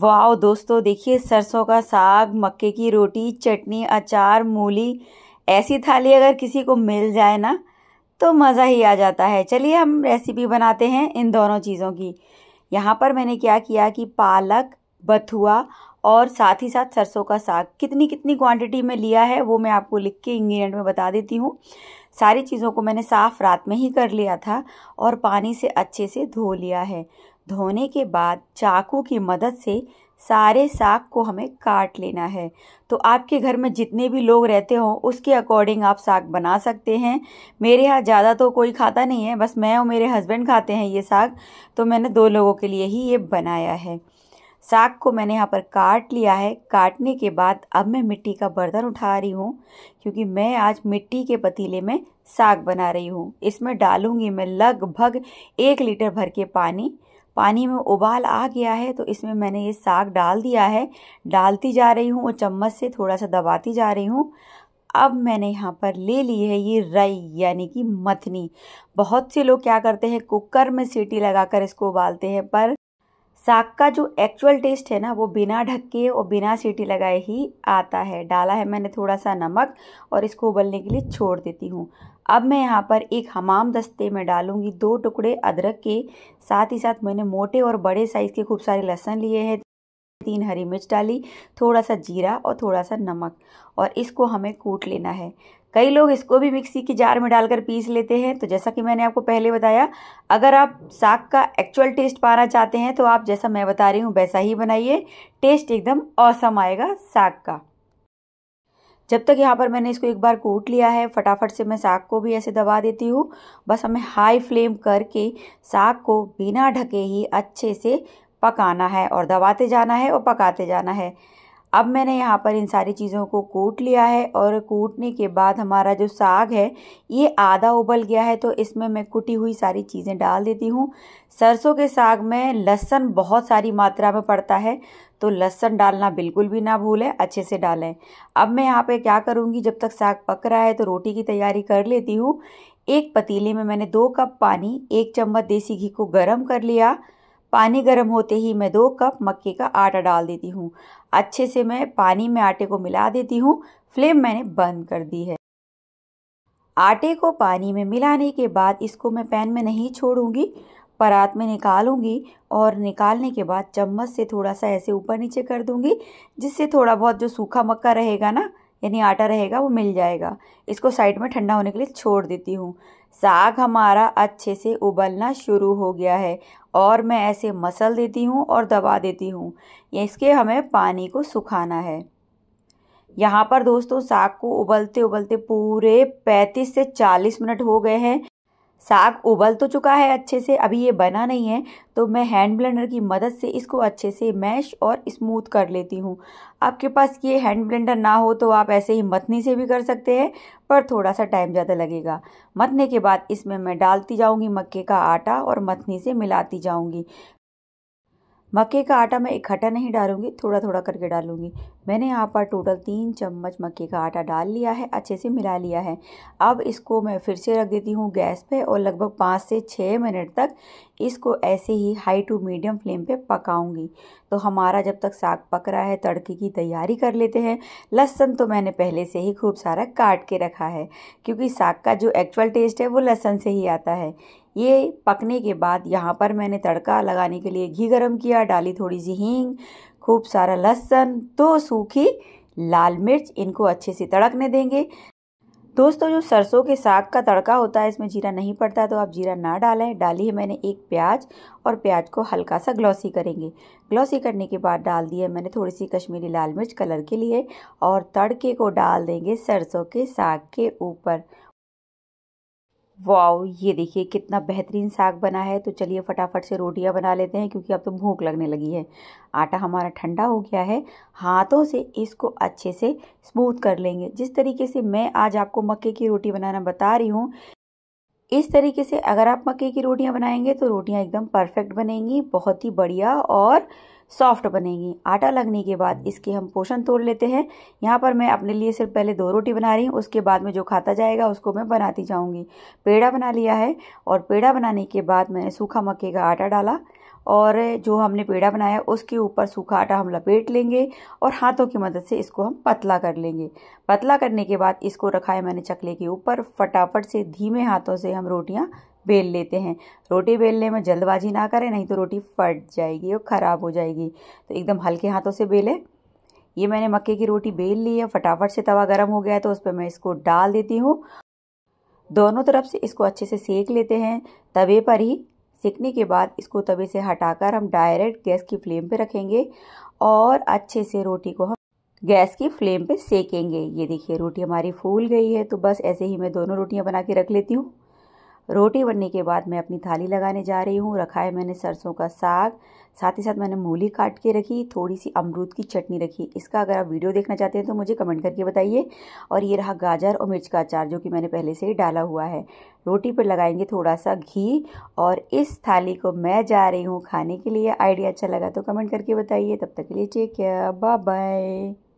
वाह दोस्तों देखिए सरसों का साग मक्के की रोटी चटनी अचार मूली ऐसी थाली अगर किसी को मिल जाए ना तो मज़ा ही आ जाता है चलिए हम रेसिपी बनाते हैं इन दोनों चीज़ों की यहाँ पर मैंने क्या किया कि पालक बथुआ और साथ ही साथ सरसों का साग कितनी कितनी क्वांटिटी में लिया है वो मैं आपको लिख के इंग्रेडिएंट में बता देती हूँ सारी चीज़ों को मैंने साफ़ रात में ही कर लिया था और पानी से अच्छे से धो लिया है धोने के बाद चाकू की मदद से सारे साग को हमें काट लेना है तो आपके घर में जितने भी लोग रहते हो उसके अकॉर्डिंग आप साग बना सकते हैं मेरे यहाँ ज़्यादा तो कोई खाता नहीं है बस मैं और मेरे हस्बैंड खाते हैं ये साग तो मैंने दो लोगों के लिए ही ये बनाया है साग को मैंने यहाँ पर काट लिया है काटने के बाद अब मैं मिट्टी का बर्तन उठा रही हूँ क्योंकि मैं आज मिट्टी के पतीले में साग बना रही हूँ इसमें डालूँगी मैं लगभग एक लीटर भर के पानी पानी में उबाल आ गया है तो इसमें मैंने ये साग डाल दिया है डालती जा रही हूँ और चम्मच से थोड़ा सा दबाती जा रही हूँ अब मैंने यहाँ पर ले ली है ये रई यानी कि मथनी बहुत से लोग क्या करते हैं कुकर में सीटी लगाकर इसको उबालते हैं पर साग का जो एक्चुअल टेस्ट है ना वो बिना ढक्के और बिना सीटी लगाए ही आता है डाला है मैंने थोड़ा सा नमक और इसको उबलने के लिए छोड़ देती हूँ अब मैं यहाँ पर एक हमाम दस्ते में डालूँगी दो टुकड़े अदरक के साथ ही साथ मैंने मोटे और बड़े साइज़ के खूब सारे लहसुन लिए हैं तीन हरी मिर्च डाली थोड़ा सा जीरा और थोड़ा सा नमक और इसको हमें कूट लेना है कई लोग इसको भी मिक्सी की जार में डालकर पीस लेते हैं तो जैसा कि मैंने आपको पहले बताया अगर आप साग का एक्चुअल टेस्ट पाना चाहते हैं तो आप जैसा मैं बता रही हूँ वैसा ही बनाइए टेस्ट एकदम औसम आएगा साग का जब तक यहाँ पर मैंने इसको एक बार कूट लिया है फटाफट से मैं साग को भी ऐसे दबा देती हूँ बस हमें हाई फ्लेम करके साग को बिना ढके ही अच्छे से पकाना है और दबाते जाना है और पकाते जाना है अब मैंने यहाँ पर इन सारी चीज़ों को कूट लिया है और कूटने के बाद हमारा जो साग है ये आधा उबल गया है तो इसमें मैं कुटी हुई सारी चीज़ें डाल देती हूँ सरसों के साग में लहसन बहुत सारी मात्रा में पड़ता है तो लहसन डालना बिल्कुल भी ना भूलें अच्छे से डालें अब मैं यहाँ पे क्या करूँगी जब तक साग पक रहा है तो रोटी की तैयारी कर लेती हूँ एक पतीले में मैंने दो कप पानी एक चम्मच देसी घी को गर्म कर लिया पानी गर्म होते ही मैं दो कप मक्के का आटा डाल देती हूँ अच्छे से मैं पानी में आटे को मिला देती हूँ फ्लेम मैंने बंद कर दी है आटे को पानी में मिलाने के बाद इसको मैं पैन में नहीं छोड़ूंगी परात में निकालूंगी और निकालने के बाद चम्मच से थोड़ा सा ऐसे ऊपर नीचे कर दूंगी जिससे थोड़ा बहुत जो सूखा मक्का रहेगा ना यानी आटा रहेगा वो मिल जाएगा इसको साइड में ठंडा होने के लिए छोड़ देती हूँ साग हमारा अच्छे से उबलना शुरू हो गया है और मैं ऐसे मसल देती हूँ और दबा देती हूँ इसके हमें पानी को सुखाना है यहाँ पर दोस्तों साग को उबलते उबलते पूरे पैंतीस से चालीस मिनट हो गए हैं साग उबल तो चुका है अच्छे से अभी ये बना नहीं है तो मैं हैंड ब्लेंडर की मदद से इसको अच्छे से मैश और स्मूथ कर लेती हूँ आपके पास ये हैंड ब्लेंडर ना हो तो आप ऐसे ही मथनी से भी कर सकते हैं पर थोड़ा सा टाइम ज़्यादा लगेगा मथने के बाद इसमें मैं डालती जाऊँगी मक्के का आटा और मथनी से मिलाती जाऊँगी मक्के का आटा मैं इकट्ठा नहीं डालूंगी थोड़ा थोड़ा करके डालूंगी मैंने यहाँ पर टोटल तीन चम्मच मक्के का आटा डाल लिया है अच्छे से मिला लिया है अब इसको मैं फिर से रख देती हूँ गैस पे और लगभग पाँच से छः मिनट तक इसको ऐसे ही हाई टू मीडियम फ्लेम पे पकाऊंगी तो हमारा जब तक साग पक रहा है तड़के की तैयारी कर लेते हैं लहसन तो मैंने पहले से ही खूब सारा काट के रखा है क्योंकि साग का जो एक्चुअल टेस्ट है वो लहसन से ही आता है ये पकने के बाद यहाँ पर मैंने तड़का लगाने के लिए घी गरम किया डाली थोड़ी सी हींग खूब सारा लहसुन दो सूखी लाल मिर्च इनको अच्छे से तड़कने देंगे दोस्तों जो सरसों के साग का तड़का होता है इसमें जीरा नहीं पड़ता तो आप जीरा ना डालें डाली है मैंने एक प्याज और प्याज को हल्का सा ग्लॉसी करेंगे ग्लॉसी करने के बाद डाल दिया मैंने थोड़ी सी कश्मीरी लाल मिर्च कलर के लिए और तड़के को डाल देंगे सरसों के साग के ऊपर वाओ ये देखिए कितना बेहतरीन साग बना है तो चलिए फटाफट से रोटियां बना लेते हैं क्योंकि अब तो भूख लगने लगी है आटा हमारा ठंडा हो गया है हाथों से इसको अच्छे से स्मूथ कर लेंगे जिस तरीके से मैं आज आपको मक्के की रोटी बनाना बता रही हूँ इस तरीके से अगर आप मक्के की रोटियां बनाएंगे तो रोटियां एकदम परफेक्ट बनेंगी बहुत ही बढ़िया और सॉफ्ट बनेंगी आटा लगने के बाद इसके हम पोषण तोड़ लेते हैं यहाँ पर मैं अपने लिए सिर्फ पहले दो रोटी बना रही हूँ उसके बाद में जो खाता जाएगा उसको मैं बनाती जाऊँगी पेड़ा बना लिया है और पेड़ा बनाने के बाद मैंने सूखा मक्के का आटा डाला और जो हमने पेड़ा बनाया उसके ऊपर सूखा आटा हम लपेट लेंगे और हाथों की मदद से इसको हम पतला कर लेंगे पतला करने के बाद इसको रखा है मैंने चकले के ऊपर फटाफट से धीमे हाथों से हम रोटियाँ बेल लेते हैं रोटी बेलने में जल्दबाजी ना करें नहीं तो रोटी फट जाएगी और ख़राब हो जाएगी तो एकदम हल्के हाथों से बेलें ये मैंने मक्के की रोटी बेल ली है फटाफट से तवा गर्म हो गया है तो उस पर मैं इसको डाल देती हूँ दोनों तरफ से इसको अच्छे से सेक लेते हैं तवे पर ही सेकने के बाद इसको तवे से हटाकर हम डायरेक्ट गैस की फ्लेम पे रखेंगे और अच्छे से रोटी को हम गैस की फ्लेम पे सेकेंगे ये देखिए रोटी हमारी फूल गई है तो बस ऐसे ही मैं दोनों रोटियां बना के रख लेती हूँ रोटी बनने के बाद मैं अपनी थाली लगाने जा रही हूँ रखा है मैंने सरसों का साग साथ ही साथ मैंने मूली काट के रखी थोड़ी सी अमरूद की चटनी रखी इसका अगर आप वीडियो देखना चाहते हैं तो मुझे कमेंट करके बताइए और ये रहा गाजर और मिर्च का अचार जो कि मैंने पहले से ही डाला हुआ है रोटी पर लगाएंगे थोड़ा सा घी और इस थाली को मैं जा रही हूँ खाने के लिए आइडिया अच्छा लगा तो कमेंट करके बताइए तब तक के लिए ठीक है बाय